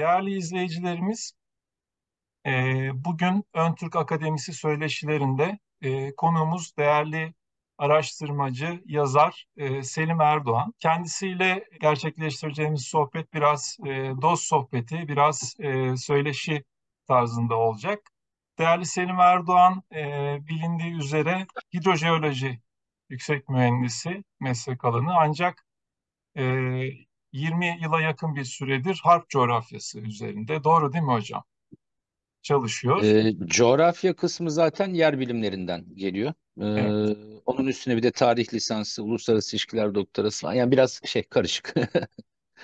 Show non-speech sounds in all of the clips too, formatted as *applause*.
Değerli izleyicilerimiz, e, bugün Öntürk Akademisi söyleşilerinde e, konuğumuz değerli araştırmacı, yazar e, Selim Erdoğan. Kendisiyle gerçekleştireceğimiz sohbet biraz dost sohbeti, biraz söyleşi tarzında olacak. Değerli Selim Erdoğan bilindiği üzere hidrojeoloji yüksek mühendisi meslek alanı ancak 20 yıla yakın bir süredir harp coğrafyası üzerinde. Doğru değil mi hocam? Çalışıyor. E, coğrafya kısmı zaten yer bilimlerinden geliyor. E, evet. Onun üstüne bir de tarih lisansı, uluslararası ilişkiler doktorası falan. Yani biraz şey karışık. *laughs*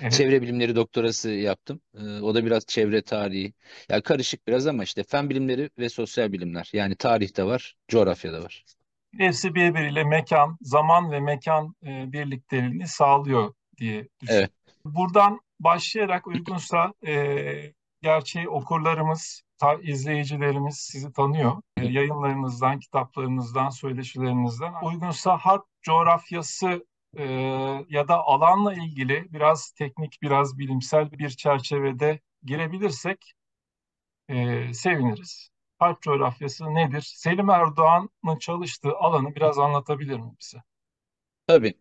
Evet. Çevre bilimleri doktorası yaptım. E, o da biraz çevre tarihi. Yani karışık biraz ama işte fen bilimleri ve sosyal bilimler. Yani tarih de var, coğrafya da var. Hepsi birbiriyle mekan, zaman ve mekan e, birlikteliğini sağlıyor diye düşünüyorum. Evet. Buradan başlayarak uygunsa e, gerçi okurlarımız, ta, izleyicilerimiz sizi tanıyor. E, yayınlarınızdan, kitaplarınızdan, söyleşilerinizden. Uygunsa harp coğrafyası e, ya da alanla ilgili biraz teknik, biraz bilimsel bir çerçevede girebilirsek e, seviniriz. Harp coğrafyası nedir? Selim Erdoğan'ın çalıştığı alanı biraz anlatabilir mi bize? Tabii.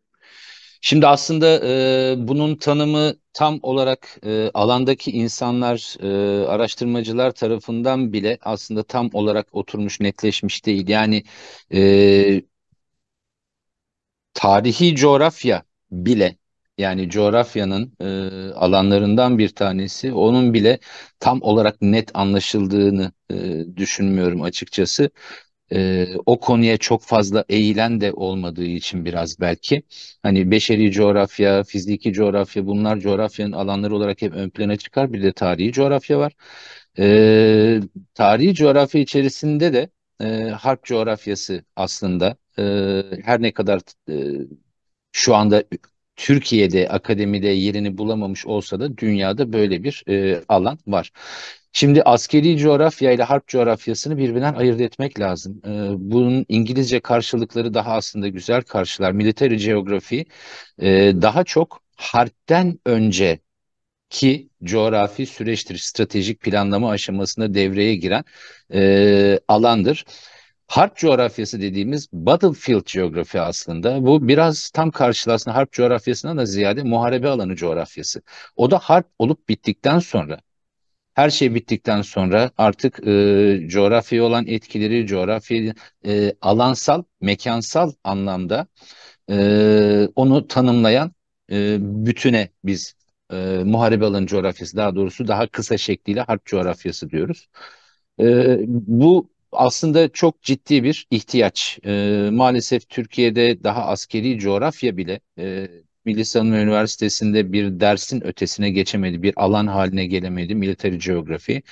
Şimdi aslında e, bunun tanımı tam olarak e, alandaki insanlar, e, araştırmacılar tarafından bile aslında tam olarak oturmuş, netleşmiş değil. Yani e, tarihi coğrafya bile yani coğrafyanın e, alanlarından bir tanesi onun bile tam olarak net anlaşıldığını e, düşünmüyorum açıkçası e, o konuya çok fazla eğilen de olmadığı için biraz belki hani beşeri coğrafya, fiziki coğrafya bunlar coğrafyanın alanları olarak hep ön plana çıkar. Bir de tarihi coğrafya var. E, tarihi coğrafya içerisinde de e, harp coğrafyası aslında e, her ne kadar e, şu anda Türkiye'de akademide yerini bulamamış olsa da dünyada böyle bir e, alan var. Şimdi askeri coğrafya ile harp coğrafyasını birbirinden ayırt etmek lazım. Ee, bunun İngilizce karşılıkları daha aslında güzel karşılar. Military geografi e, daha çok harpten önce ki coğrafi süreçtir, stratejik planlama aşamasında devreye giren e, alandır. Harp coğrafyası dediğimiz battlefield coğrafya aslında. Bu biraz tam karşılığı aslında harp coğrafyasına da ziyade muharebe alanı coğrafyası. O da harp olup bittikten sonra her şey bittikten sonra artık e, coğrafyaya olan etkileri, coğrafya e, alansal, mekansal anlamda e, onu tanımlayan e, bütüne biz e, muharebe alanı coğrafyası daha doğrusu daha kısa şekliyle harp coğrafyası diyoruz. E, bu aslında çok ciddi bir ihtiyaç. E, maalesef Türkiye'de daha askeri coğrafya bile e, Milli Savunma Üniversitesi'nde bir dersin ötesine geçemedi, bir alan haline gelemedi military geografi.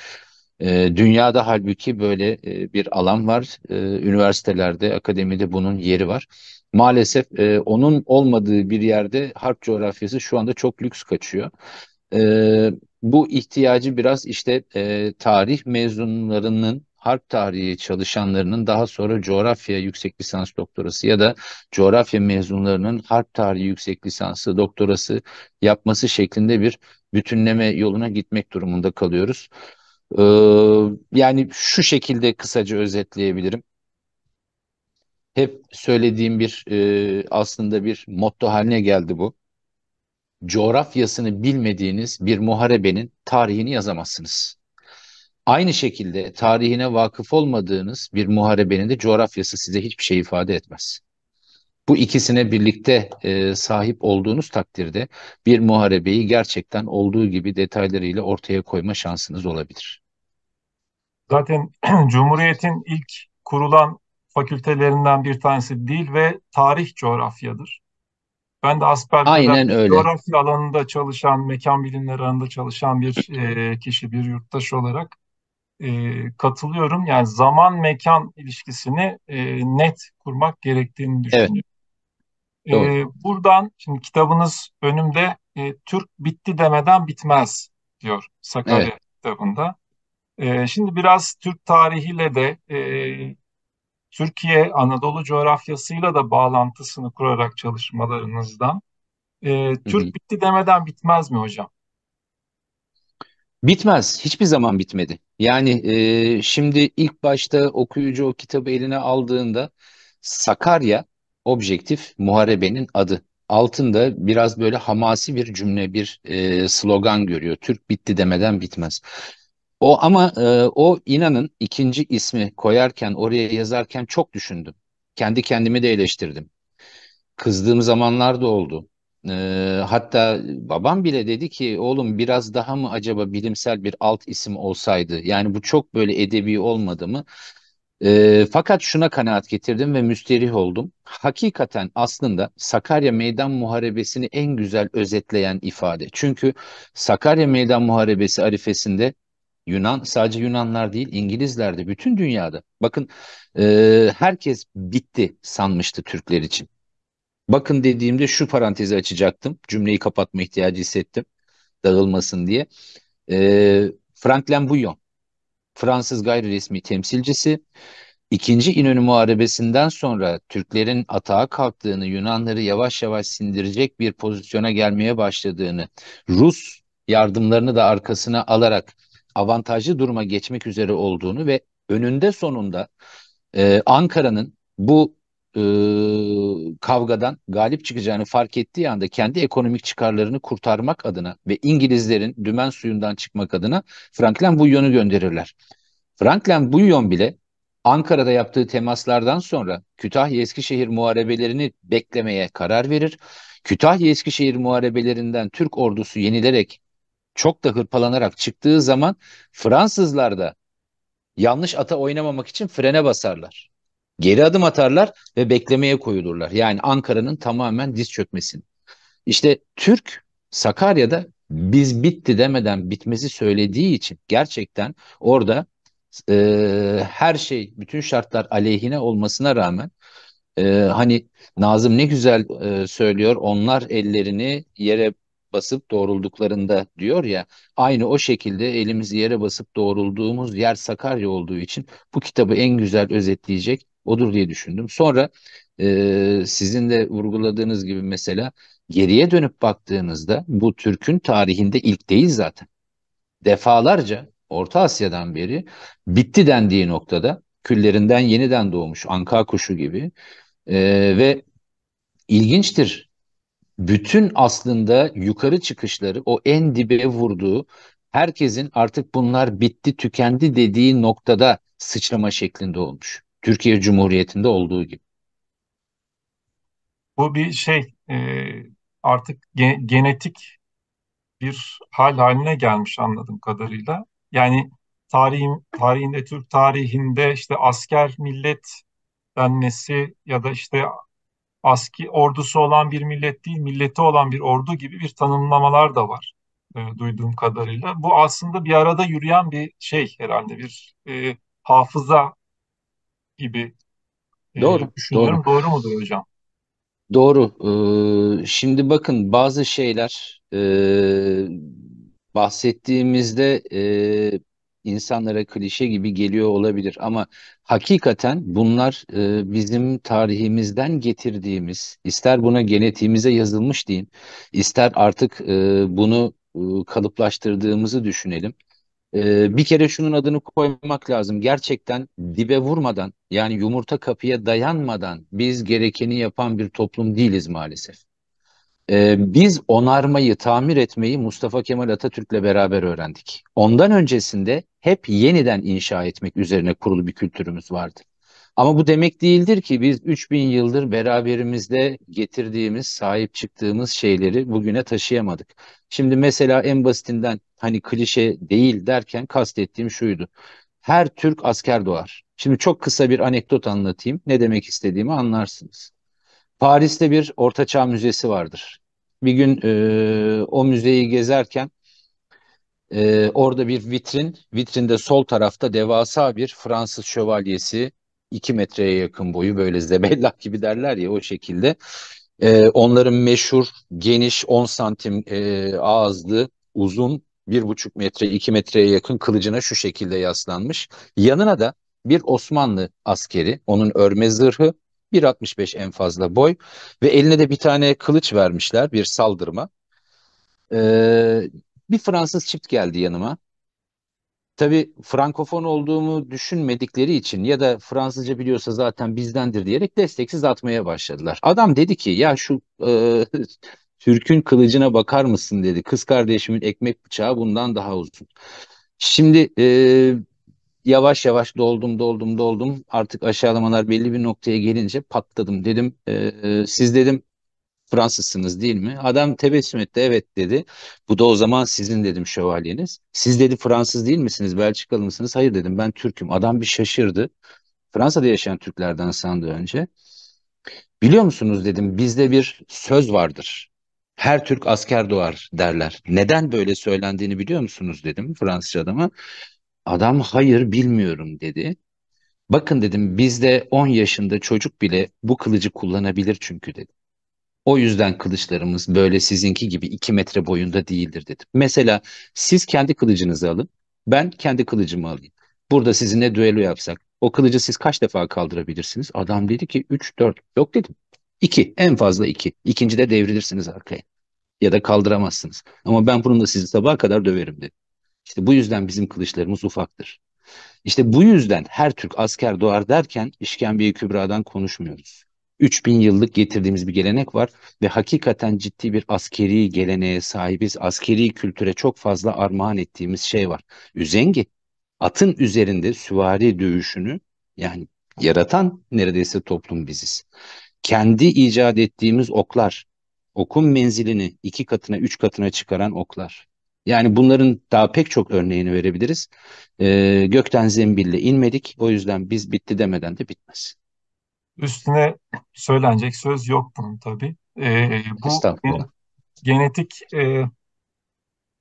Ee, dünyada halbuki böyle e, bir alan var. Ee, üniversitelerde, akademide bunun yeri var. Maalesef e, onun olmadığı bir yerde harp coğrafyası şu anda çok lüks kaçıyor. Ee, bu ihtiyacı biraz işte e, tarih mezunlarının harp tarihi çalışanlarının daha sonra coğrafya yüksek lisans doktorası ya da coğrafya mezunlarının harp tarihi yüksek lisansı doktorası yapması şeklinde bir bütünleme yoluna gitmek durumunda kalıyoruz. Ee, yani şu şekilde kısaca özetleyebilirim. Hep söylediğim bir e, aslında bir motto haline geldi bu. Coğrafyasını bilmediğiniz bir muharebenin tarihini yazamazsınız. Aynı şekilde tarihine vakıf olmadığınız bir muharebenin de coğrafyası size hiçbir şey ifade etmez. Bu ikisine birlikte e, sahip olduğunuz takdirde bir muharebeyi gerçekten olduğu gibi detaylarıyla ortaya koyma şansınız olabilir. Zaten *clears throat* Cumhuriyet'in ilk kurulan fakültelerinden bir tanesi dil ve tarih coğrafyadır. Ben de Asperger'den coğrafya alanında çalışan, mekan bilimleri alanında çalışan bir e, kişi, bir yurttaş olarak e, katılıyorum. Yani zaman mekan ilişkisini e, net kurmak gerektiğini düşünüyorum. Evet. E, buradan şimdi kitabınız önümde e, Türk bitti demeden bitmez diyor Sakarya evet. kitabında. E, şimdi biraz Türk tarihiyle de e, Türkiye Anadolu coğrafyasıyla da bağlantısını kurarak çalışmalarınızdan e, Türk Hı-hı. bitti demeden bitmez mi hocam? Bitmez. Hiçbir zaman bitmedi. Yani e, şimdi ilk başta okuyucu o kitabı eline aldığında Sakarya objektif muharebenin adı. Altında biraz böyle hamasi bir cümle, bir e, slogan görüyor. Türk bitti demeden bitmez. O ama e, o inanın ikinci ismi koyarken oraya yazarken çok düşündüm. Kendi kendimi de eleştirdim. Kızdığım zamanlar da oldu. Ee, hatta babam bile dedi ki oğlum biraz daha mı acaba bilimsel bir alt isim olsaydı? Yani bu çok böyle edebi olmadı mı? E, fakat şuna kanaat getirdim ve müsterih oldum. Hakikaten aslında Sakarya Meydan Muharebesi'ni en güzel özetleyen ifade. Çünkü Sakarya Meydan Muharebesi arifesinde Yunan sadece Yunanlar değil İngilizler de bütün dünyada. Bakın e, herkes bitti sanmıştı Türkler için. Bakın dediğimde şu parantezi açacaktım. Cümleyi kapatma ihtiyacı hissettim. Dağılmasın diye. E, ee, Franklin Bouillon. Fransız gayri resmi temsilcisi. İkinci İnönü Muharebesi'nden sonra Türklerin atağa kalktığını, Yunanları yavaş yavaş sindirecek bir pozisyona gelmeye başladığını, Rus yardımlarını da arkasına alarak avantajlı duruma geçmek üzere olduğunu ve önünde sonunda e, Ankara'nın bu e, kavgadan galip çıkacağını fark ettiği anda kendi ekonomik çıkarlarını kurtarmak adına ve İngilizlerin dümen suyundan çıkmak adına Franklin Bullion'u gönderirler. Franklin Bullion bile Ankara'da yaptığı temaslardan sonra Kütahya-Eskişehir muharebelerini beklemeye karar verir. Kütahya-Eskişehir muharebelerinden Türk ordusu yenilerek çok da hırpalanarak çıktığı zaman Fransızlar da yanlış ata oynamamak için frene basarlar. Geri adım atarlar ve beklemeye koyulurlar. Yani Ankara'nın tamamen diz çökmesini. İşte Türk Sakarya'da biz bitti demeden bitmesi söylediği için gerçekten orada e, her şey bütün şartlar aleyhine olmasına rağmen e, hani Nazım ne güzel e, söylüyor onlar ellerini yere basıp doğrulduklarında diyor ya aynı o şekilde elimizi yere basıp doğrulduğumuz yer Sakarya olduğu için bu kitabı en güzel özetleyecek odur diye düşündüm. Sonra e, sizin de vurguladığınız gibi mesela geriye dönüp baktığınızda bu Türk'ün tarihinde ilk değil zaten. Defalarca Orta Asya'dan beri bitti dendiği noktada küllerinden yeniden doğmuş anka kuşu gibi e, ve ilginçtir. Bütün aslında yukarı çıkışları o en dibe vurduğu herkesin artık bunlar bitti tükendi dediği noktada sıçrama şeklinde olmuş. Türkiye Cumhuriyeti'nde olduğu gibi. Bu bir şey e, artık ge genetik bir hal haline gelmiş anladığım kadarıyla. Yani tarihin, tarihinde Türk tarihinde işte asker millet denmesi ya da işte aski ordusu olan bir millet değil, milleti olan bir ordu gibi bir tanımlamalar da var e, duyduğum kadarıyla. Bu aslında bir arada yürüyen bir şey herhalde bir e, hafıza gibi e, Doğru, düşünüyorum. doğru. Doğru mudur hocam? Doğru. Ee, şimdi bakın bazı şeyler e, bahsettiğimizde e, insanlara klişe gibi geliyor olabilir ama hakikaten bunlar e, bizim tarihimizden getirdiğimiz, ister buna genetiğimize yazılmış deyin, ister artık e, bunu e, kalıplaştırdığımızı düşünelim. Ee, bir kere şunun adını koymak lazım. Gerçekten dibe vurmadan yani yumurta kapıya dayanmadan biz gerekeni yapan bir toplum değiliz maalesef. Ee, biz onarmayı, tamir etmeyi Mustafa Kemal Atatürk'le beraber öğrendik. Ondan öncesinde hep yeniden inşa etmek üzerine kurulu bir kültürümüz vardı. Ama bu demek değildir ki biz 3000 yıldır beraberimizde getirdiğimiz, sahip çıktığımız şeyleri bugüne taşıyamadık. Şimdi mesela en basitinden hani klişe değil derken kastettiğim şuydu. Her Türk asker doğar. Şimdi çok kısa bir anekdot anlatayım. Ne demek istediğimi anlarsınız. Paris'te bir Ortaçağ Müzesi vardır. Bir gün e, o müzeyi gezerken e, orada bir vitrin, vitrinde sol tarafta devasa bir Fransız şövalyesi, 2 metreye yakın boyu böyle zebella gibi derler ya o şekilde. E, onların meşhur geniş 10 santim e, ağızlı uzun bir buçuk metre iki metreye yakın kılıcına şu şekilde yaslanmış. Yanına da bir Osmanlı askeri onun örme zırhı 1.65 en fazla boy ve eline de bir tane kılıç vermişler bir saldırma. Ee, bir Fransız çift geldi yanıma. Tabii frankofon olduğumu düşünmedikleri için ya da Fransızca biliyorsa zaten bizdendir diyerek desteksiz atmaya başladılar. Adam dedi ki ya şu e, *laughs* Türk'ün kılıcına bakar mısın dedi. Kız kardeşimin ekmek bıçağı bundan daha uzun. Şimdi e, yavaş yavaş doldum doldum doldum artık aşağılamalar belli bir noktaya gelince patladım dedim. E, e siz dedim Fransızsınız değil mi? Adam tebessüm etti evet dedi. Bu da o zaman sizin dedim şövalyeniz. Siz dedi Fransız değil misiniz? Belçikalı mısınız? Hayır dedim ben Türk'üm. Adam bir şaşırdı. Fransa'da yaşayan Türklerden sandı önce. Biliyor musunuz dedim bizde bir söz vardır. Her Türk asker doğar derler. Neden böyle söylendiğini biliyor musunuz dedim Fransız adama. Adam hayır bilmiyorum dedi. Bakın dedim bizde 10 yaşında çocuk bile bu kılıcı kullanabilir çünkü dedim. O yüzden kılıçlarımız böyle sizinki gibi 2 metre boyunda değildir dedim. Mesela siz kendi kılıcınızı alın, ben kendi kılıcımı alayım. Burada sizinle düello yapsak, o kılıcı siz kaç defa kaldırabilirsiniz? Adam dedi ki 3, 4, yok dedim. 2, en fazla 2. İki. İkinci de devrilirsiniz arkaya ya da kaldıramazsınız. Ama ben bunu da sizi sabaha kadar döverim dedi. İşte bu yüzden bizim kılıçlarımız ufaktır. İşte bu yüzden her Türk asker doğar derken işkembeyi kübradan konuşmuyoruz. 3000 yıllık getirdiğimiz bir gelenek var ve hakikaten ciddi bir askeri geleneğe sahibiz. Askeri kültüre çok fazla armağan ettiğimiz şey var. Üzengi atın üzerinde süvari dövüşünü yani yaratan neredeyse toplum biziz. Kendi icat ettiğimiz oklar, okun menzilini iki katına, üç katına çıkaran oklar. Yani bunların daha pek çok örneğini verebiliriz. Ee, gökten zembille inmedik. O yüzden biz bitti demeden de bitmez üstüne söylenecek söz yok bunun tabi E, ee, bu genetik e,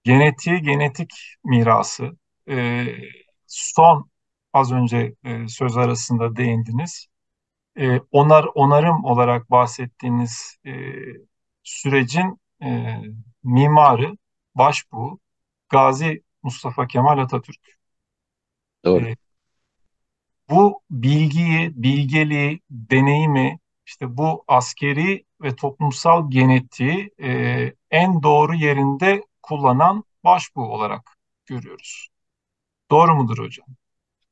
genetiği genetik mirası e, son az önce e, söz arasında değindiniz. E, onar onarım olarak bahsettiğiniz e, sürecin e, mimarı başbuğu Gazi Mustafa Kemal Atatürk. Doğru. E, bu bilgiyi, bilgeliği, deneyimi, işte bu askeri ve toplumsal genetiği e, en doğru yerinde kullanan başbu olarak görüyoruz. Doğru mudur hocam?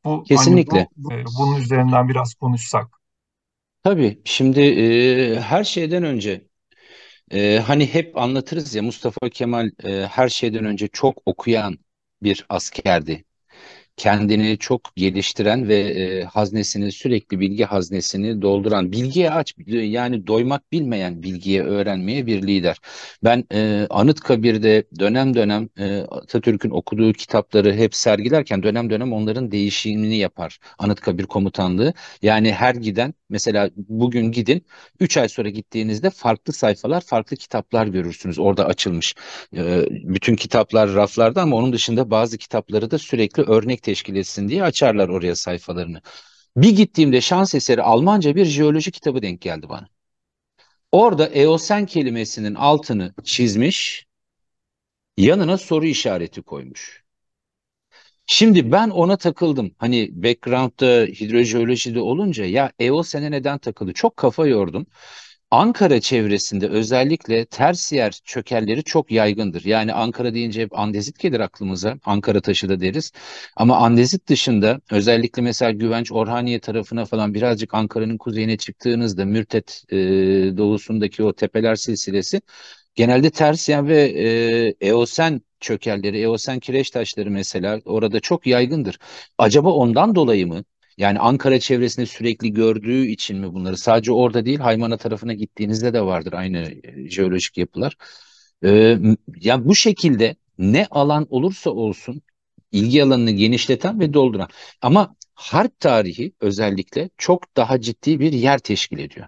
Bu Kesinlikle. Hani bu, e, bunun üzerinden biraz konuşsak. Tabii. Şimdi e, her şeyden önce e, hani hep anlatırız ya Mustafa Kemal e, her şeyden önce çok okuyan bir askerdi kendini çok geliştiren ve e, haznesini sürekli bilgi haznesini dolduran, bilgiye aç yani doymak bilmeyen bilgiye öğrenmeye bir lider. Ben e, Anıtkabir'de dönem dönem e, Atatürk'ün okuduğu kitapları hep sergilerken dönem dönem onların değişimini yapar Anıtkabir Komutanlığı. Yani her giden mesela bugün gidin 3 ay sonra gittiğinizde farklı sayfalar, farklı kitaplar görürsünüz orada açılmış. E, bütün kitaplar raflarda ama onun dışında bazı kitapları da sürekli örnek destek teşkil etsin diye açarlar oraya sayfalarını. Bir gittiğimde şans eseri Almanca bir jeoloji kitabı denk geldi bana. Orada Eosen kelimesinin altını çizmiş, yanına soru işareti koymuş. Şimdi ben ona takıldım. Hani background'da hidrojeolojide olunca ya Eosen'e neden takıldı? Çok kafa yordum. Ankara çevresinde özellikle tersiyer çökelleri çok yaygındır. Yani Ankara deyince hep andezit gelir aklımıza. Ankara taşı da deriz. Ama andezit dışında özellikle mesela Güvenç Orhaniye tarafına falan birazcık Ankara'nın kuzeyine çıktığınızda Mürtet e, doğusundaki o tepeler silsilesi genelde tersiyer ve e, eosen çökelleri, eosen kireç taşları mesela orada çok yaygındır. Acaba ondan dolayı mı yani Ankara çevresinde sürekli gördüğü için mi bunları? Sadece orada değil, Haymana tarafına gittiğinizde de vardır aynı e, jeolojik yapılar. Ee, yani bu şekilde ne alan olursa olsun ilgi alanını genişleten ve dolduran. Ama harp tarihi özellikle çok daha ciddi bir yer teşkil ediyor.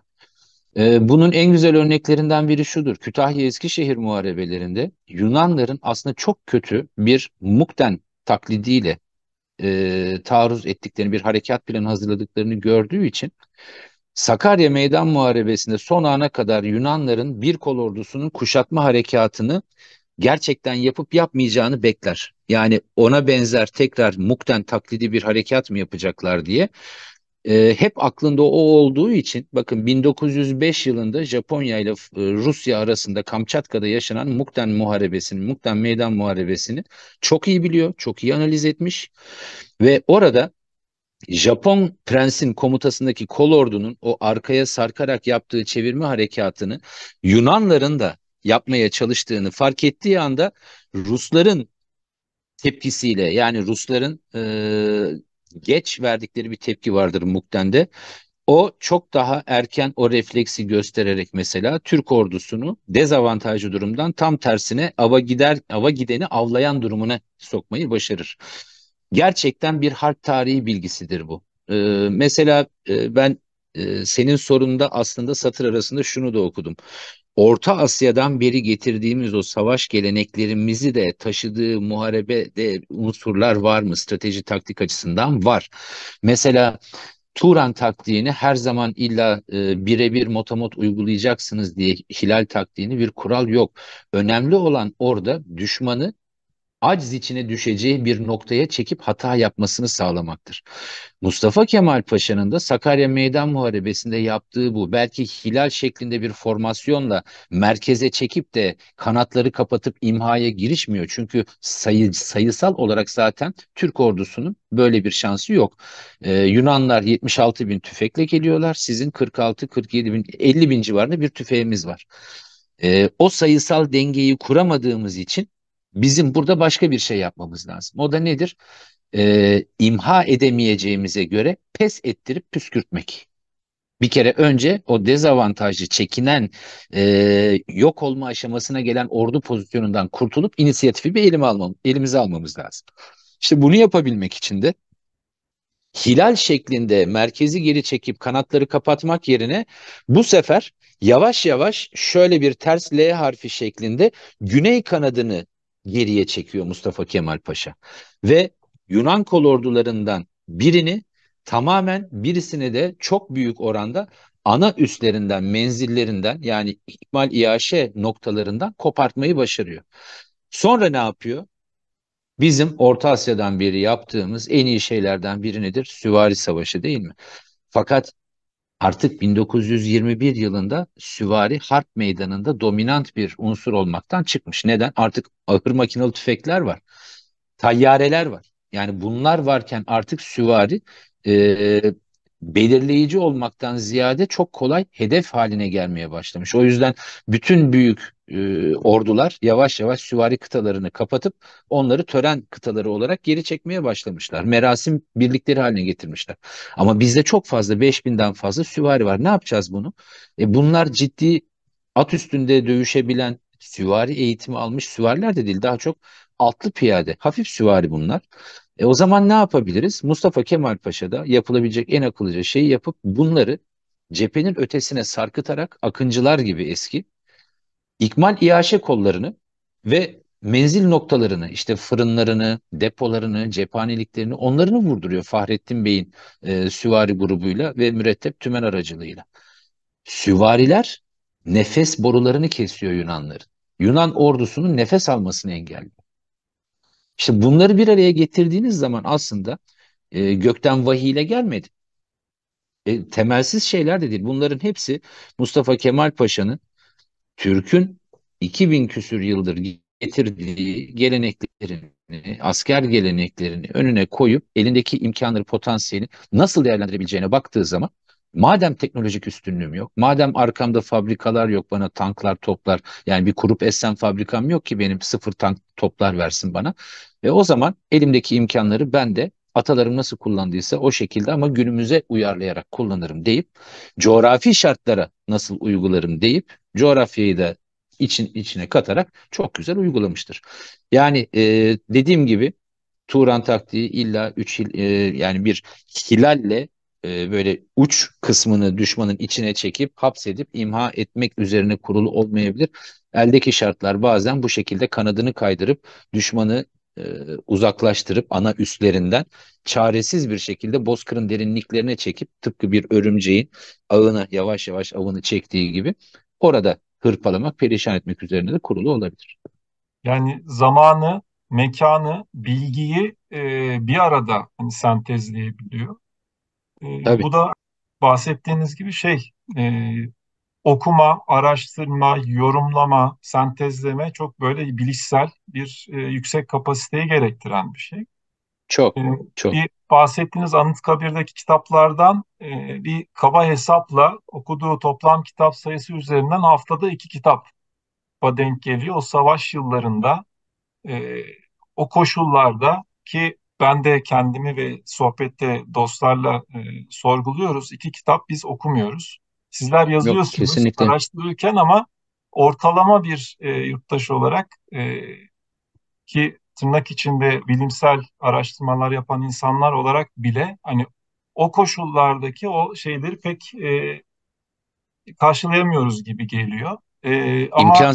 Ee, bunun en güzel örneklerinden biri şudur. Kütahya Eskişehir muharebelerinde Yunanların aslında çok kötü bir mukden taklidiyle e, taarruz ettiklerini, bir harekat planı hazırladıklarını gördüğü için Sakarya Meydan Muharebesi'nde son ana kadar Yunanların bir kol ordusunun kuşatma harekatını gerçekten yapıp yapmayacağını bekler. Yani ona benzer tekrar mukten taklidi bir harekat mı yapacaklar diye e, hep aklında o olduğu için bakın 1905 yılında Japonya ile e, Rusya arasında Kamçatka'da yaşanan Mukden Muharebesi'ni, Mukden Meydan Muharebesi'ni çok iyi biliyor, çok iyi analiz etmiş ve orada Japon prensin komutasındaki kol ordunun o arkaya sarkarak yaptığı çevirme harekatını Yunanların da yapmaya çalıştığını fark ettiği anda Rusların tepkisiyle yani Rusların e, geç verdikleri bir tepki vardır Mukten'de. O çok daha erken o refleksi göstererek mesela Türk ordusunu dezavantajlı durumdan tam tersine ava gider ava gideni avlayan durumuna sokmayı başarır. Gerçekten bir harp tarihi bilgisidir bu. Ee, mesela e, ben e, senin sorunda aslında satır arasında şunu da okudum. Orta Asya'dan beri getirdiğimiz o savaş geleneklerimizi de taşıdığı muharebede unsurlar var mı? Strateji taktik açısından var. Mesela Turan taktiğini her zaman illa e, birebir motomot uygulayacaksınız diye hilal taktiğini bir kural yok. Önemli olan orada düşmanı aciz içine düşeceği bir noktaya çekip hata yapmasını sağlamaktır. Mustafa Kemal Paşa'nın da Sakarya Meydan Muharebesi'nde yaptığı bu belki hilal şeklinde bir formasyonla merkeze çekip de kanatları kapatıp imhaya girişmiyor. Çünkü sayı, sayısal olarak zaten Türk ordusunun böyle bir şansı yok. Ee, Yunanlar 76 bin tüfekle geliyorlar. Sizin 46-47 bin 50 bin civarında bir tüfeğimiz var. Ee, o sayısal dengeyi kuramadığımız için Bizim burada başka bir şey yapmamız lazım. O da nedir? Ee, imha edemeyeceğimize göre pes ettirip püskürtmek. Bir kere önce o dezavantajlı, çekinen, e, yok olma aşamasına gelen ordu pozisyonundan kurtulup inisiyatifi bir elime almam, elimize almamız lazım. İşte bunu yapabilmek için de hilal şeklinde merkezi geri çekip kanatları kapatmak yerine bu sefer yavaş yavaş şöyle bir ters L harfi şeklinde güney kanadını geriye çekiyor Mustafa Kemal Paşa. Ve Yunan kol ordularından birini tamamen birisini de çok büyük oranda ana üslerinden, menzillerinden yani ikmal iaşe noktalarından kopartmayı başarıyor. Sonra ne yapıyor? Bizim Orta Asya'dan beri yaptığımız en iyi şeylerden biri nedir? Süvari Savaşı değil mi? Fakat artık 1921 yılında süvari harp meydanında dominant bir unsur olmaktan çıkmış. Neden? Artık ağır makinalı tüfekler var. Tayyareler var. Yani bunlar varken artık süvari e, belirleyici olmaktan ziyade çok kolay hedef haline gelmeye başlamış. O yüzden bütün büyük e, ordular yavaş yavaş süvari kıtalarını kapatıp onları tören kıtaları olarak geri çekmeye başlamışlar. Merasim birlikleri haline getirmişler. Ama bizde çok fazla 5000'den fazla süvari var. Ne yapacağız bunu? E, bunlar ciddi at üstünde dövüşebilen süvari eğitimi almış süvariler de değil. Daha çok altlı piyade, hafif süvari bunlar. E, o zaman ne yapabiliriz? Mustafa Kemal Paşa'da yapılabilecek en akıllıca şeyi yapıp bunları cephenin ötesine sarkıtarak akıncılar gibi eski ikmal iaşe kollarını ve menzil noktalarını işte fırınlarını, depolarını, cephaneliklerini onlarını vurduruyor Fahrettin Bey'in e, süvari grubuyla ve mürettep tümen aracılığıyla. Süvariler nefes borularını kesiyor Yunanların. Yunan ordusunun nefes almasını engelliyor. İşte bunları bir araya getirdiğiniz zaman aslında e, gökten ile gelmedi. E, temelsiz şeyler de değil. Bunların hepsi Mustafa Kemal Paşa'nın Türk'ün 2000 küsür yıldır getirdiği geleneklerini, asker geleneklerini önüne koyup elindeki imkanları, potansiyeli nasıl değerlendirebileceğine baktığı zaman Madem teknolojik üstünlüğüm yok, madem arkamda fabrikalar yok bana tanklar, toplar yani bir kurup esen fabrikam yok ki benim sıfır tank toplar versin bana. Ve o zaman elimdeki imkanları ben de atalarım nasıl kullandıysa o şekilde ama günümüze uyarlayarak kullanırım deyip coğrafi şartlara nasıl uygularım deyip coğrafyayı da için içine katarak çok güzel uygulamıştır. Yani e, dediğim gibi Turan taktiği illa 3 e, yani bir hilalle e, böyle uç kısmını düşmanın içine çekip hapsedip imha etmek üzerine kurulu olmayabilir. Eldeki şartlar bazen bu şekilde kanadını kaydırıp düşmanı e, uzaklaştırıp ana üstlerinden çaresiz bir şekilde bozkırın derinliklerine çekip tıpkı bir örümceğin ağına yavaş yavaş avını çektiği gibi orada hırpalamak, perişan etmek üzerine de kurulu olabilir. Yani zamanı, mekanı, bilgiyi e, bir arada hani sentezleyebiliyor. Ee, Tabii. bu da bahsettiğiniz gibi şey e, okuma, araştırma, yorumlama, sentezleme çok böyle bilişsel bir e, yüksek kapasiteyi gerektiren bir şey. Çok, e, çok. Bir bahsettiğiniz Anıtkabir'deki kitaplardan e, bir kaba hesapla okuduğu toplam kitap sayısı üzerinden haftada iki kitap denk geliyor. O savaş yıllarında e, o koşullarda ki ben de kendimi ve sohbette dostlarla e, sorguluyoruz. İki kitap biz okumuyoruz. Sizler yazıyorsunuz, Yok, araştırırken ama ortalama bir e, yurttaş olarak e, ki tırnak içinde bilimsel araştırmalar yapan insanlar olarak bile hani o koşullardaki o şeyleri pek e, karşılayamıyoruz gibi geliyor. E, ama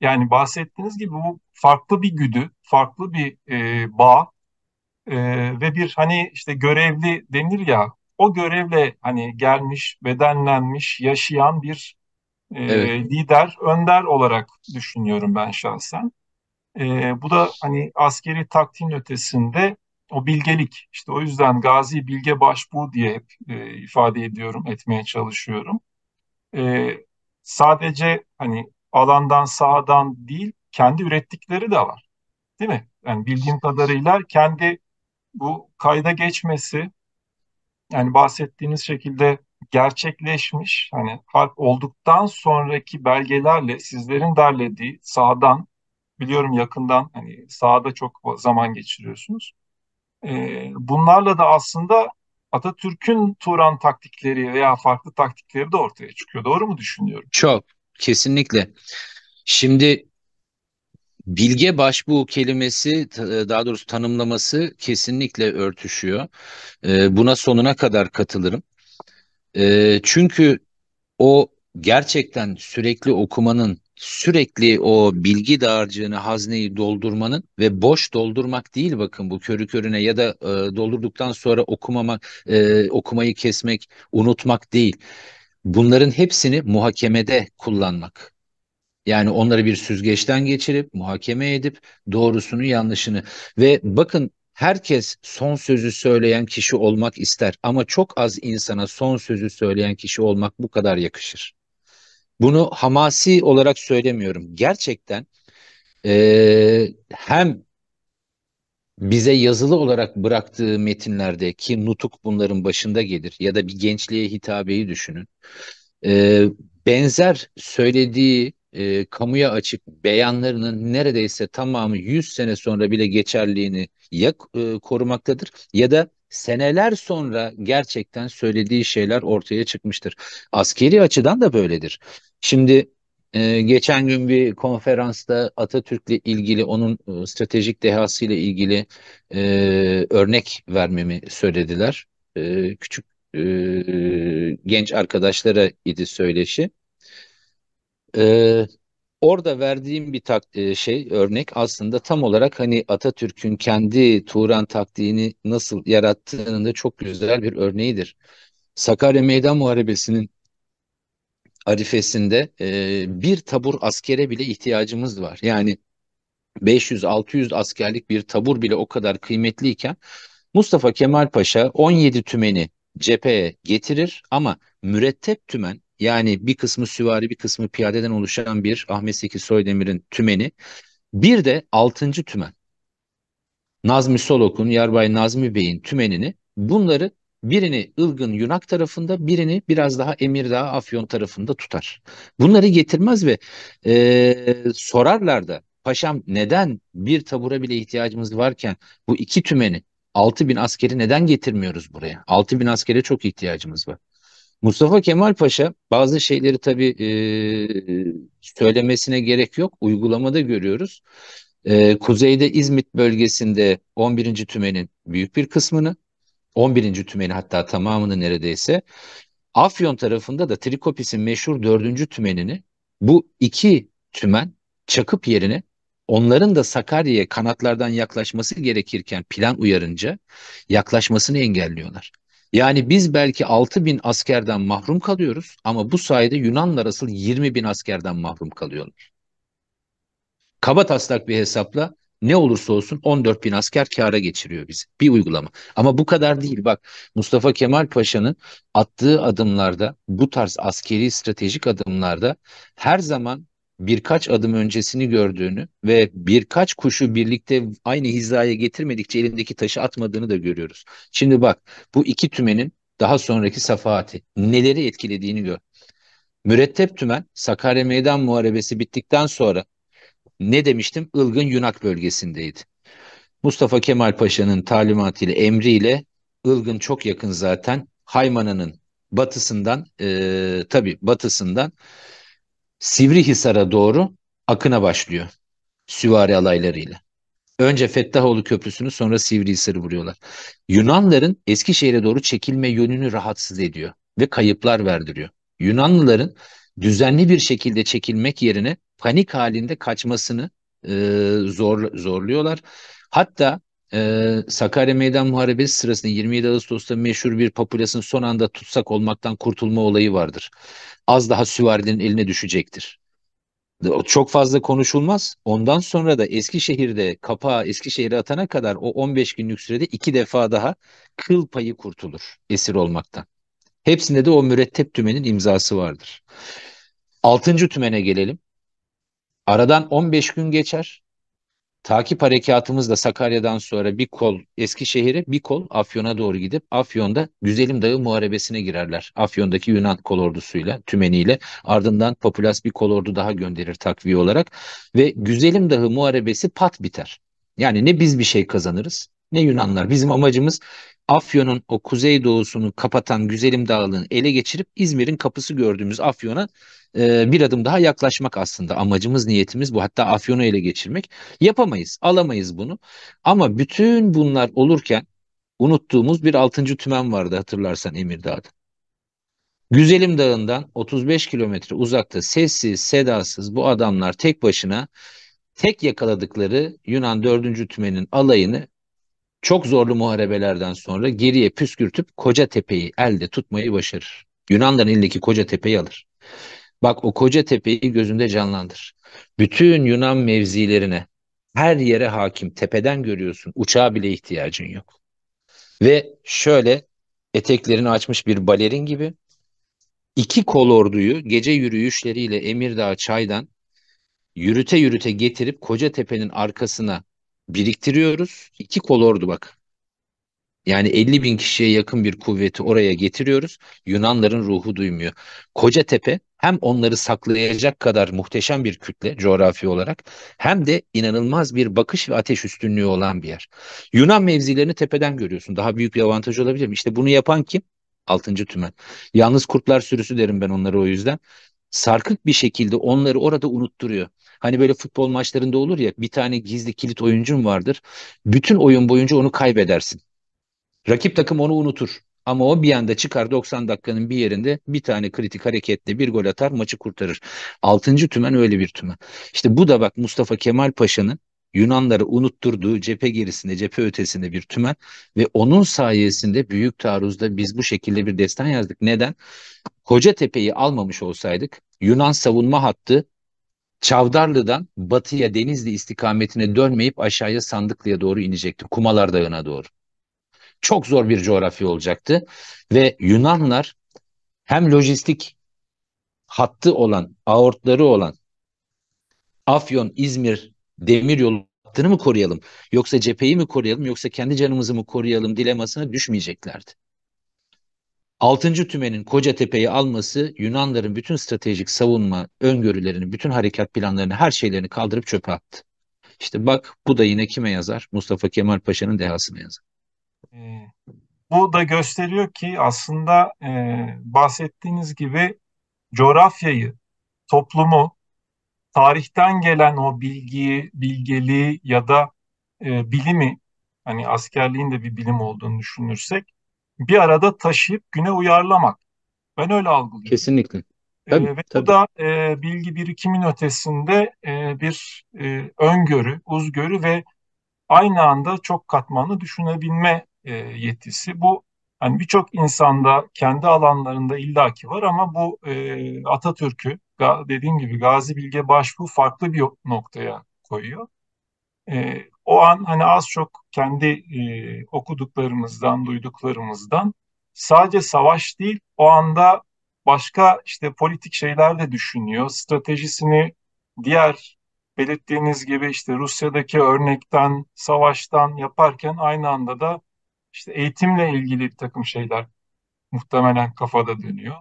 Yani bahsettiğiniz gibi bu farklı bir güdü, farklı bir e, bağ, e, ve bir hani işte görevli denir ya o görevle hani gelmiş, bedenlenmiş, yaşayan bir e, evet. lider, önder olarak düşünüyorum ben şahsen. E, bu da hani askeri taktiğin ötesinde o bilgelik. işte o yüzden Gazi Bilge Başbuğ diye hep e, ifade ediyorum, etmeye çalışıyorum. E, sadece hani alandan sahadan değil, kendi ürettikleri de var. Değil mi? Yani bildiğim kadarıyla kendi bu kayda geçmesi yani bahsettiğiniz şekilde gerçekleşmiş hani harp olduktan sonraki belgelerle sizlerin derlediği sahadan biliyorum yakından hani sahada çok zaman geçiriyorsunuz. Ee, bunlarla da aslında Atatürk'ün Turan taktikleri veya farklı taktikleri de ortaya çıkıyor. Doğru mu düşünüyorum? Çok kesinlikle. Şimdi Bilge başbuğ kelimesi e, daha doğrusu tanımlaması kesinlikle örtüşüyor. E, buna sonuna kadar katılırım. E, çünkü o gerçekten sürekli okumanın, sürekli o bilgi dağarcığını, hazneyi doldurmanın ve boş doldurmak değil bakın bu körü körüne ya da e, doldurduktan sonra okumamak, e, okumayı kesmek, unutmak değil. Bunların hepsini muhakemede kullanmak. Yani onları bir süzgeçten geçirip muhakeme edip doğrusunu yanlışını ve bakın herkes son sözü söyleyen kişi olmak ister ama çok az insana son sözü söyleyen kişi olmak bu kadar yakışır. Bunu hamasi olarak söylemiyorum. Gerçekten e, hem bize yazılı olarak bıraktığı metinlerde ki nutuk bunların başında gelir ya da bir gençliğe hitabeyi düşünün. E, benzer söylediği e, kamuya açık beyanlarının neredeyse tamamı 100 sene sonra bile geçerliğini ya e, korumaktadır ya da seneler sonra gerçekten söylediği şeyler ortaya çıkmıştır. Askeri açıdan da böyledir. Şimdi e, geçen gün bir konferansta Atatürk'le ilgili onun e, stratejik dehasıyla ilgili e, örnek vermemi söylediler. E, küçük e, genç arkadaşlara idi söyleşi. Ee, orada verdiğim bir tak e, şey örnek aslında tam olarak hani Atatürk'ün kendi Turan taktiğini nasıl yarattığının da çok güzel bir örneğidir. Sakarya Meydan Muharebesi'nin arifesinde e, bir tabur askere bile ihtiyacımız var. Yani 500-600 askerlik bir tabur bile o kadar kıymetliyken Mustafa Kemal Paşa 17 tümeni cepheye getirir ama mürettep tümen yani bir kısmı süvari bir kısmı piyadeden oluşan bir Ahmet Seki Soydemir'in tümeni. Bir de 6. tümen. Nazmi Solok'un, Yarbay Nazmi Bey'in tümenini bunları birini Ilgın Yunak tarafında birini biraz daha Emirdağ Afyon tarafında tutar. Bunları getirmez ve e, sorarlar da paşam neden bir tabura bile ihtiyacımız varken bu iki tümeni 6 bin askeri neden getirmiyoruz buraya? 6 bin askere çok ihtiyacımız var. Mustafa Kemal Paşa bazı şeyleri tabii e, söylemesine gerek yok. Uygulamada görüyoruz. E, kuzeyde İzmit bölgesinde 11. tümenin büyük bir kısmını, 11. tümeni hatta tamamını neredeyse, Afyon tarafında da Trikopis'in meşhur 4. tümenini bu iki tümen çakıp yerine onların da Sakarya'ya kanatlardan yaklaşması gerekirken plan uyarınca yaklaşmasını engelliyorlar. Yani biz belki 6 bin askerden mahrum kalıyoruz ama bu sayede Yunanlar asıl 20 bin askerden mahrum kalıyorlar. Kaba taslak bir hesapla ne olursa olsun 14 bin asker kâra geçiriyor bizi. Bir uygulama. Ama bu kadar değil. Bak Mustafa Kemal Paşa'nın attığı adımlarda bu tarz askeri stratejik adımlarda her zaman birkaç adım öncesini gördüğünü ve birkaç kuşu birlikte aynı hizaya getirmedikçe elindeki taşı atmadığını da görüyoruz. Şimdi bak bu iki tümenin daha sonraki safahati neleri etkilediğini gör. Mürettep Tümen Sakarya Meydan Muharebesi bittikten sonra ne demiştim? Ilgın Yunak bölgesindeydi. Mustafa Kemal Paşa'nın talimatıyla, emriyle Ilgın çok yakın zaten. Haymana'nın batısından, e, tabii batısından Sivrihisar'a doğru akına başlıyor süvari alaylarıyla. Önce Fettahoğlu Köprüsü'nü sonra Sivrihisar'ı vuruyorlar. Yunanların Eskişehir'e doğru çekilme yönünü rahatsız ediyor ve kayıplar verdiriyor. Yunanlıların düzenli bir şekilde çekilmek yerine panik halinde kaçmasını e, zor zorluyorlar. Hatta e, Sakarya Meydan Muharebesi sırasında 27 Ağustos'ta meşhur bir papulasın son anda tutsak olmaktan kurtulma olayı vardır. Az daha süvarinin eline düşecektir. Çok fazla konuşulmaz. Ondan sonra da Eskişehir'de kapağı Eskişehir'e atana kadar o 15 günlük sürede iki defa daha kıl payı kurtulur esir olmaktan. Hepsinde de o mürettep tümenin imzası vardır. Altıncı tümene gelelim. Aradan 15 gün geçer takip harekatımızla Sakarya'dan sonra bir kol Eskişehir'e bir kol Afyon'a doğru gidip Afyon'da Güzelim Dağı Muharebesi'ne girerler. Afyon'daki Yunan kol ordusuyla tümeniyle ardından Populas bir kol ordu daha gönderir takviye olarak ve Güzelim Dağı Muharebesi pat biter. Yani ne biz bir şey kazanırız ne Yunanlar. Bizim amacımız Afyon'un o kuzey doğusunu kapatan Güzelim Dağı'nı ele geçirip İzmir'in kapısı gördüğümüz Afyon'a e, bir adım daha yaklaşmak aslında amacımız niyetimiz bu hatta Afyon'u ele geçirmek yapamayız alamayız bunu ama bütün bunlar olurken unuttuğumuz bir altıncı tümen vardı hatırlarsan Emirdağ'da. Güzelim Dağı'ndan 35 kilometre uzakta sessiz sedasız bu adamlar tek başına tek yakaladıkları Yunan dördüncü tümenin alayını çok zorlu muharebelerden sonra geriye püskürtüp koca tepeyi elde tutmayı başarır. Yunanların elindeki tepeyi alır. Bak o koca tepeyi gözünde canlandır. Bütün Yunan mevzilerine her yere hakim. Tepeden görüyorsun. Uçağa bile ihtiyacın yok. Ve şöyle eteklerini açmış bir balerin gibi iki kol orduyu gece yürüyüşleriyle Emirdağ Çay'dan yürüte yürüte getirip koca tepe'nin arkasına biriktiriyoruz. İki kolordu bak. Yani 50 bin kişiye yakın bir kuvveti oraya getiriyoruz. Yunanların ruhu duymuyor. Koca Tepe, hem onları saklayacak kadar muhteşem bir kütle coğrafi olarak hem de inanılmaz bir bakış ve ateş üstünlüğü olan bir yer. Yunan mevzilerini tepeden görüyorsun. Daha büyük bir avantaj olabilir mi? İşte bunu yapan kim? 6. tümen. Yalnız kurtlar sürüsü derim ben onları o yüzden sarkık bir şekilde onları orada unutturuyor. Hani böyle futbol maçlarında olur ya bir tane gizli kilit oyuncun vardır. Bütün oyun boyunca onu kaybedersin. Rakip takım onu unutur. Ama o bir anda çıkar 90 dakikanın bir yerinde bir tane kritik hareketle bir gol atar maçı kurtarır. Altıncı tümen öyle bir tümen. İşte bu da bak Mustafa Kemal Paşa'nın Yunanları unutturduğu cephe gerisinde, cephe ötesinde bir tümen ve onun sayesinde büyük taarruzda biz bu şekilde bir destan yazdık. Neden? Kocatepe'yi almamış olsaydık Yunan savunma hattı Çavdarlı'dan batıya Denizli istikametine dönmeyip aşağıya Sandıklı'ya doğru inecekti. Kumalar Dağı'na doğru. Çok zor bir coğrafya olacaktı ve Yunanlar hem lojistik hattı olan, aortları olan Afyon, İzmir demir yolu hattını mı koruyalım? Yoksa cepheyi mi koruyalım? Yoksa kendi canımızı mı koruyalım dilemasına düşmeyeceklerdi. 6. tümenin Kocatepe'yi alması Yunanların bütün stratejik savunma öngörülerini, bütün harekat planlarını, her şeylerini kaldırıp çöpe attı. İşte bak bu da yine kime yazar? Mustafa Kemal Paşa'nın dehasına yazar. Ee, bu da gösteriyor ki aslında e, bahsettiğiniz gibi coğrafyayı, toplumu, tarihten gelen o bilgiyi, bilgeliği ya da e, bilimi hani askerliğin de bir bilim olduğunu düşünürsek bir arada taşıyıp güne uyarlamak. Ben öyle algılıyorum. Kesinlikle. E, tabii, e, ve tabii. bu da e, bilgi birikimin ötesinde e, bir e, öngörü, uzgörü ve aynı anda çok katmanlı düşünebilme e, yetisi. Bu yani birçok insanda kendi alanlarında illaki var ama bu e, Atatürk'ü dediğim gibi Gazi Bilge Başbu farklı bir noktaya koyuyor. E, o an hani az çok kendi e, okuduklarımızdan, duyduklarımızdan sadece savaş değil o anda başka işte politik şeyler de düşünüyor. Stratejisini diğer belirttiğiniz gibi işte Rusya'daki örnekten, savaştan yaparken aynı anda da işte eğitimle ilgili bir takım şeyler muhtemelen kafada dönüyor.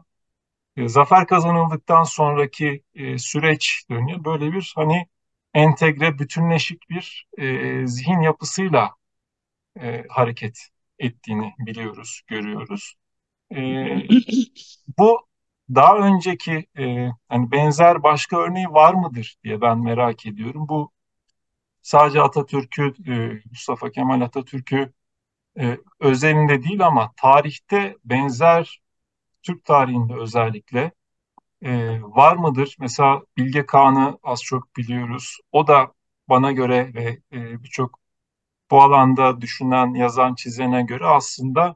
E, zafer kazanıldıktan sonraki e, süreç dönüyor. Böyle bir hani entegre, bütünleşik bir e, zihin yapısıyla hareket ettiğini biliyoruz, görüyoruz. bu daha önceki e, hani benzer başka örneği var mıdır diye ben merak ediyorum. Bu sadece Atatürk'ü, Mustafa Kemal Atatürk'ü e, özelinde değil ama tarihte benzer Türk tarihinde özellikle e, var mıdır? Mesela Bilge Kağan'ı az çok biliyoruz. O da bana göre ve e, birçok bu alanda düşünen, yazan, çizene göre aslında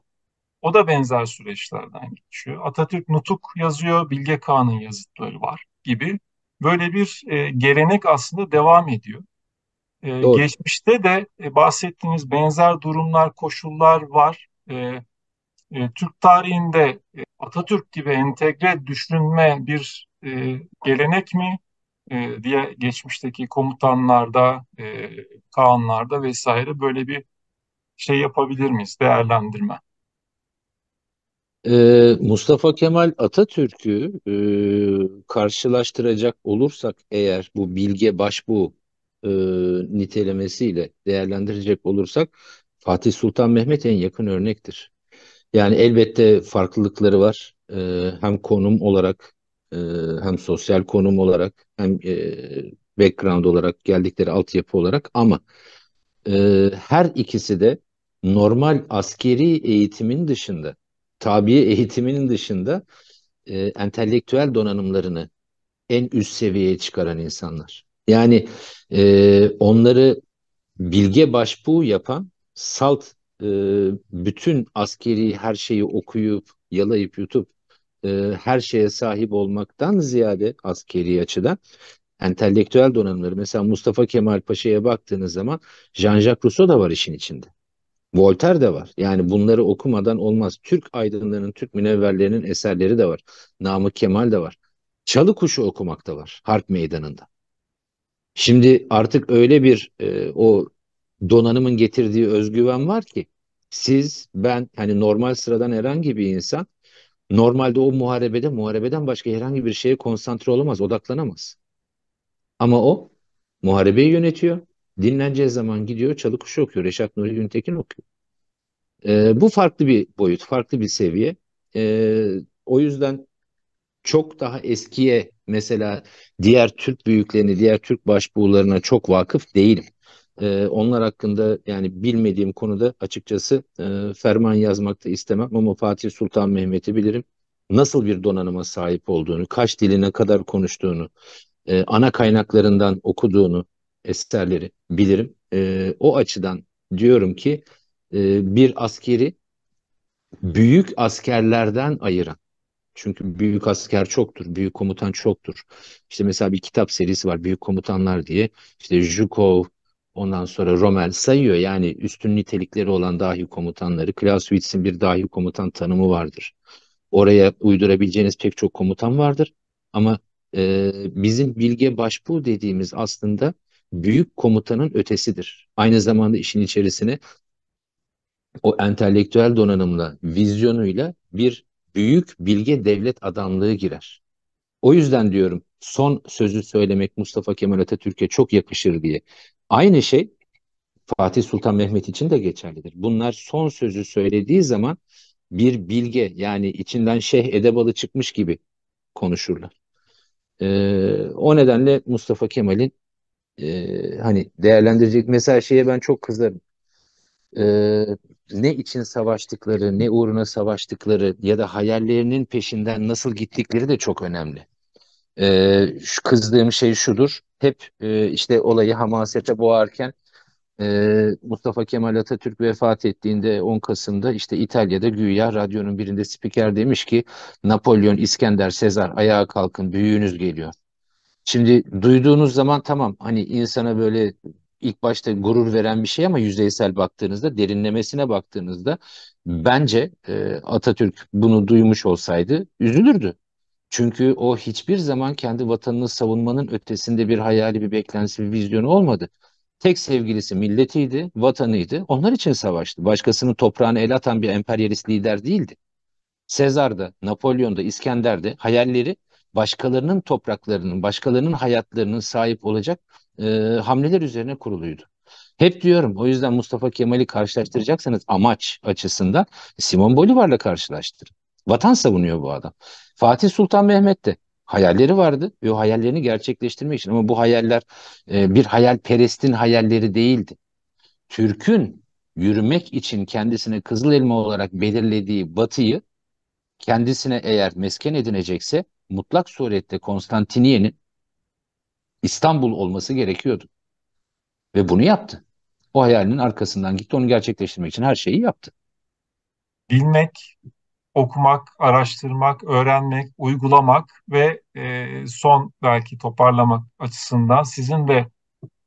o da benzer süreçlerden geçiyor. Atatürk nutuk yazıyor, Bilge Kağan'ın yazıtları var gibi. Böyle bir e, gelenek aslında devam ediyor. E, Doğru. Geçmişte de e, bahsettiğiniz benzer durumlar, koşullar var. E, e, Türk tarihinde e, Atatürk gibi entegre düşünme bir e, gelenek mi e, diye geçmişteki komutanlarda, e, kağanlarda vesaire böyle bir şey yapabilir miyiz değerlendirme? E, Mustafa Kemal Atatürk'ü e, karşılaştıracak olursak eğer bu Bilge başbuğu e, nitelemesiyle değerlendirecek olursak Fatih Sultan Mehmet en yakın örnektir. Yani elbette farklılıkları var. E, hem konum olarak e, hem sosyal konum olarak hem e, background olarak geldikleri altyapı olarak ama e, her ikisi de normal askeri eğitimin dışında tabi eğitiminin dışında e, entelektüel donanımlarını en üst seviyeye çıkaran insanlar. Yani e, onları bilge başbuğu yapan salt e, bütün askeri her şeyi okuyup yalayıp yutup e, her şeye sahip olmaktan ziyade askeri açıdan entelektüel donanımları mesela Mustafa Kemal Paşa'ya baktığınız zaman Jean-Jacques Rousseau da var işin içinde. Voltaire de var. Yani bunları okumadan olmaz. Türk aydınlarının, Türk münevverlerinin eserleri de var. Namık Kemal de var. Çalı Kuşu okumak da var harp meydanında. Şimdi artık öyle bir e, o donanımın getirdiği özgüven var ki siz ben hani normal sıradan herhangi bir insan normalde o muharebede muharebeden başka herhangi bir şeye konsantre olamaz, odaklanamaz. Ama o muharebeyi yönetiyor. Dinleneceği zaman gidiyor, çalı kuşu okuyor. Reşat Nuri Güntekin okuyor. E, bu farklı bir boyut, farklı bir seviye. E, o yüzden çok daha eskiye mesela diğer Türk büyüklerini, diğer Türk başbuğlarına çok vakıf değilim. Ee, onlar hakkında yani bilmediğim konuda açıkçası e, ferman yazmakta istemem ama Fatih Sultan Mehmet'i bilirim. Nasıl bir donanıma sahip olduğunu, kaç diline kadar konuştuğunu, e, ana kaynaklarından okuduğunu eserleri bilirim. E, o açıdan diyorum ki e, bir askeri büyük askerlerden ayıran çünkü büyük asker çoktur, büyük komutan çoktur. İşte mesela bir kitap serisi var Büyük Komutanlar diye. İşte Zhukov, ondan sonra Rommel sayıyor. Yani üstün nitelikleri olan dahi komutanları. Clausewitz'in bir dahi komutan tanımı vardır. Oraya uydurabileceğiniz pek çok komutan vardır. Ama e, bizim bilge başbuğ dediğimiz aslında büyük komutanın ötesidir. Aynı zamanda işin içerisine o entelektüel donanımla, vizyonuyla bir büyük bilge devlet adamlığı girer. O yüzden diyorum son sözü söylemek Mustafa Kemal Atatürk'e çok yakışır diye. Aynı şey Fatih Sultan Mehmet için de geçerlidir. Bunlar son sözü söylediği zaman bir bilge yani içinden Şeyh Edebalı çıkmış gibi konuşurlar. Ee, o nedenle Mustafa Kemal'in e, hani değerlendirecek mesela şeye ben çok kızarım e, ne için savaştıkları, ne uğruna savaştıkları ya da hayallerinin peşinden nasıl gittikleri de çok önemli. E, şu kızdığım şey şudur, hep e, işte olayı hamasete boğarken e, Mustafa Kemal Atatürk vefat ettiğinde 10 Kasım'da işte İtalya'da güya radyonun birinde spiker demiş ki Napolyon, İskender, Sezar ayağa kalkın büyüğünüz geliyor. Şimdi duyduğunuz zaman tamam hani insana böyle ilk başta gurur veren bir şey ama yüzeysel baktığınızda, derinlemesine baktığınızda bence e, Atatürk bunu duymuş olsaydı üzülürdü. Çünkü o hiçbir zaman kendi vatanını savunmanın ötesinde bir hayali, bir beklentisi, bir vizyonu olmadı. Tek sevgilisi milletiydi, vatanıydı. Onlar için savaştı. Başkasının toprağını el atan bir emperyalist lider değildi. Sezar da, Napolyon da, İskender de hayalleri başkalarının topraklarının, başkalarının hayatlarının sahip olacak e, hamleler üzerine kuruluydu. Hep diyorum o yüzden Mustafa Kemal'i karşılaştıracaksanız amaç açısından Simon Bolivar'la karşılaştırın. Vatan savunuyor bu adam. Fatih Sultan Mehmet de hayalleri vardı ve o hayallerini gerçekleştirmek için ama bu hayaller e, bir hayalperestin hayalleri değildi. Türk'ün yürümek için kendisine kızıl elma olarak belirlediği batıyı kendisine eğer mesken edinecekse mutlak surette Konstantiniye'nin İstanbul olması gerekiyordu. Ve bunu yaptı. O hayalinin arkasından gitti. Onu gerçekleştirmek için her şeyi yaptı. Bilmek, okumak, araştırmak, öğrenmek, uygulamak ve e, son belki toparlamak açısından sizin de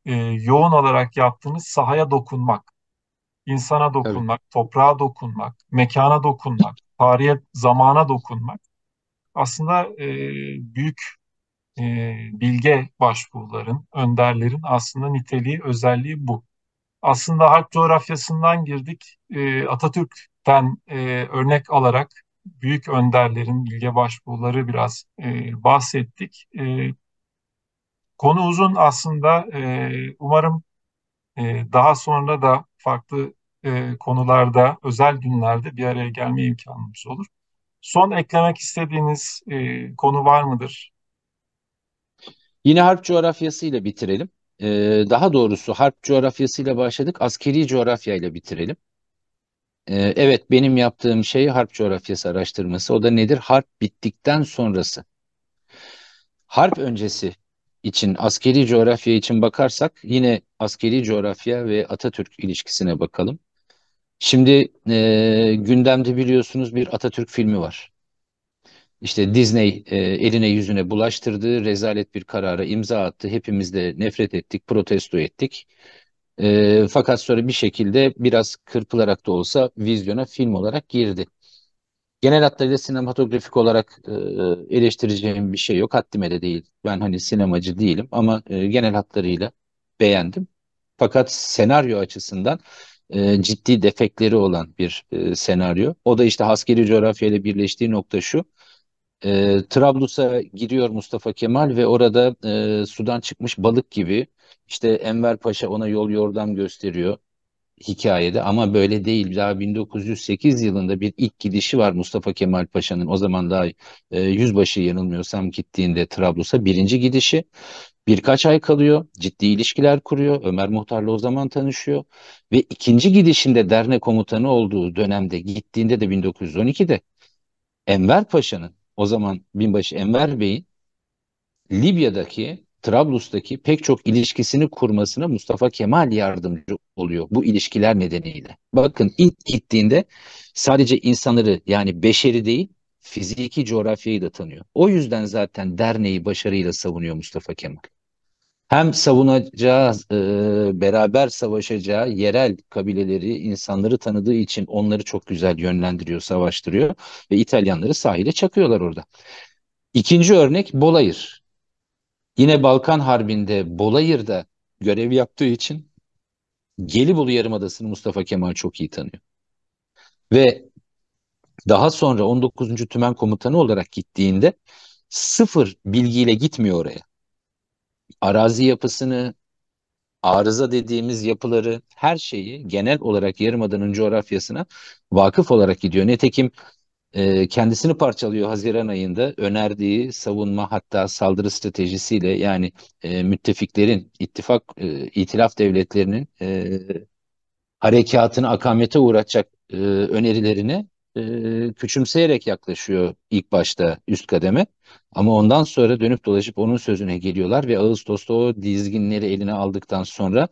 e, yoğun olarak yaptığınız sahaya dokunmak, insana dokunmak, evet. toprağa dokunmak, mekana dokunmak, tarihe, zamana dokunmak aslında e, büyük e, bilge başvuruların, önderlerin aslında niteliği, özelliği bu. Aslında harp coğrafyasından girdik, e, Atatürk'ten e, örnek alarak büyük önderlerin bilge başvuruları biraz e, bahsettik. E, konu uzun aslında. E, umarım e, daha sonra da farklı e, konularda, özel günlerde bir araya gelme imkanımız olur. Son eklemek istediğiniz e, konu var mıdır? Yine harp coğrafyasıyla bitirelim. E, daha doğrusu harp coğrafyasıyla başladık, askeri coğrafyayla bitirelim. E, evet, benim yaptığım şey harp coğrafyası araştırması. O da nedir? Harp bittikten sonrası. Harp öncesi için, askeri coğrafya için bakarsak yine askeri coğrafya ve Atatürk ilişkisine bakalım. Şimdi e, gündemde biliyorsunuz bir Atatürk filmi var. İşte Disney e, eline yüzüne bulaştırdı, rezalet bir karara imza attı. Hepimiz de nefret ettik, protesto ettik. E, fakat sonra bir şekilde biraz kırpılarak da olsa vizyona film olarak girdi. Genel hatlarıyla sinematografik olarak e, eleştireceğim bir şey yok. Haddime de değil. Ben hani sinemacı değilim ama e, genel hatlarıyla beğendim. Fakat senaryo açısından e, ciddi defekleri olan bir e, senaryo. O da işte askeri coğrafyayla birleştiği nokta şu. E, Trablus'a giriyor Mustafa Kemal ve orada e, sudan çıkmış balık gibi işte Enver Paşa ona yol yordam gösteriyor hikayede ama böyle değil. Daha 1908 yılında bir ilk gidişi var Mustafa Kemal Paşa'nın. O zaman daha e, yüzbaşı yanılmıyorsam gittiğinde Trablus'a birinci gidişi Birkaç ay kalıyor, ciddi ilişkiler kuruyor, Ömer Muhtar'la o zaman tanışıyor ve ikinci gidişinde derne komutanı olduğu dönemde gittiğinde de 1912'de Enver Paşa'nın o zaman binbaşı Enver Bey'in Libya'daki Trablus'taki pek çok ilişkisini kurmasına Mustafa Kemal yardımcı oluyor bu ilişkiler nedeniyle. Bakın ilk gittiğinde sadece insanları yani beşeri değil fiziki coğrafyayı da tanıyor. O yüzden zaten derneği başarıyla savunuyor Mustafa Kemal hem savunacağı, e, beraber savaşacağı yerel kabileleri, insanları tanıdığı için onları çok güzel yönlendiriyor, savaştırıyor ve İtalyanları sahile çakıyorlar orada. İkinci örnek Bolayır. Yine Balkan Harbi'nde Bolayır'da görev yaptığı için Gelibolu Yarımadası'nı Mustafa Kemal çok iyi tanıyor. Ve daha sonra 19. Tümen Komutanı olarak gittiğinde sıfır bilgiyle gitmiyor oraya arazi yapısını, arıza dediğimiz yapıları, her şeyi genel olarak Yarımada'nın coğrafyasına vakıf olarak gidiyor. Nitekim e, kendisini parçalıyor Haziran ayında önerdiği savunma hatta saldırı stratejisiyle yani e, müttefiklerin, ittifak, e, itilaf devletlerinin e, harekatını akamete uğratacak e, önerilerine e, küçümseyerek yaklaşıyor ilk başta üst kademe. Ama ondan sonra dönüp dolaşıp onun sözüne geliyorlar ve Ağustos'ta o dizginleri eline aldıktan sonra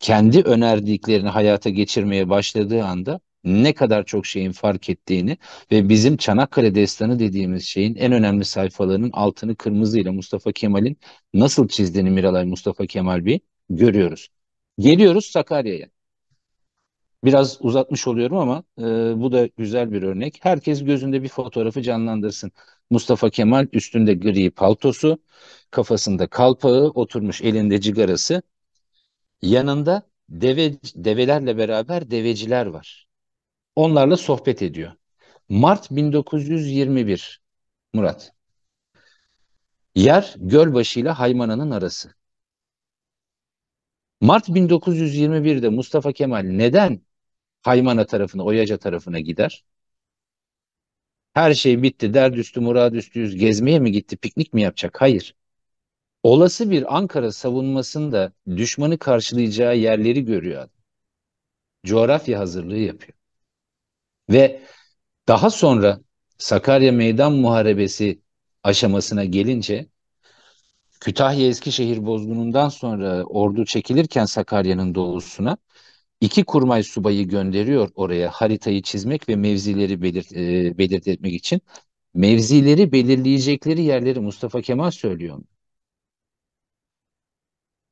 kendi önerdiklerini hayata geçirmeye başladığı anda ne kadar çok şeyin fark ettiğini ve bizim Çanakkale Destanı dediğimiz şeyin en önemli sayfalarının altını kırmızıyla Mustafa Kemal'in nasıl çizdiğini Miralay Mustafa Kemal Bey görüyoruz. Geliyoruz Sakarya'ya. Biraz uzatmış oluyorum ama e, bu da güzel bir örnek. Herkes gözünde bir fotoğrafı canlandırsın. Mustafa Kemal üstünde gri paltosu, kafasında kalpağı, oturmuş elinde cigarası. Yanında deve, develerle beraber deveciler var. Onlarla sohbet ediyor. Mart 1921 Murat. Yer Gölbaşı ile Haymana'nın arası. Mart 1921'de Mustafa Kemal neden Haymana tarafına, Oyaca tarafına gider. Her şey bitti, derd derdüstü, muradüstü yüz gezmeye mi gitti, piknik mi yapacak? Hayır. Olası bir Ankara savunmasında düşmanı karşılayacağı yerleri görüyor adam. Coğrafya hazırlığı yapıyor. Ve daha sonra Sakarya Meydan Muharebesi aşamasına gelince Kütahya Eskişehir bozgunundan sonra ordu çekilirken Sakarya'nın doğusuna iki kurmay subayı gönderiyor oraya haritayı çizmek ve mevzileri belir, e, belirtmek için. Mevzileri belirleyecekleri yerleri Mustafa Kemal söylüyor.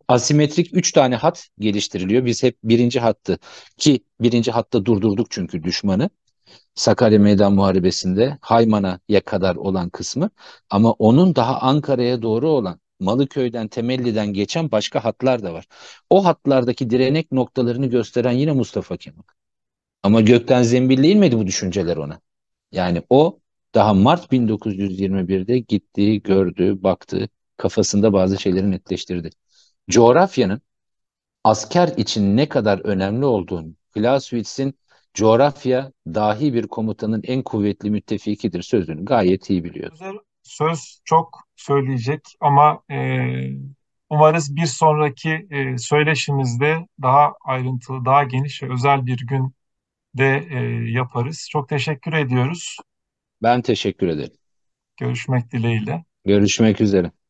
Asimetrik üç tane hat geliştiriliyor. Biz hep birinci hattı ki birinci hatta durdurduk çünkü düşmanı. Sakarya Meydan Muharebesi'nde Haymana'ya kadar olan kısmı ama onun daha Ankara'ya doğru olan Malıköy'den Temelli'den geçen başka hatlar da var. O hatlardaki direnek noktalarını gösteren yine Mustafa Kemal. Ama gökten zembilli inmedi bu düşünceler ona. Yani o daha Mart 1921'de gitti, gördü, baktı, kafasında bazı şeyleri netleştirdi. Coğrafyanın asker için ne kadar önemli olduğunu, Clausewitz'in coğrafya dahi bir komutanın en kuvvetli müttefikidir sözünü gayet iyi biliyor söz çok söyleyecek ama e, umarız bir sonraki e, söyleşimizde daha ayrıntılı, daha geniş ve özel bir gün de e, yaparız. Çok teşekkür ediyoruz. Ben teşekkür ederim. Görüşmek dileğiyle. Görüşmek üzere.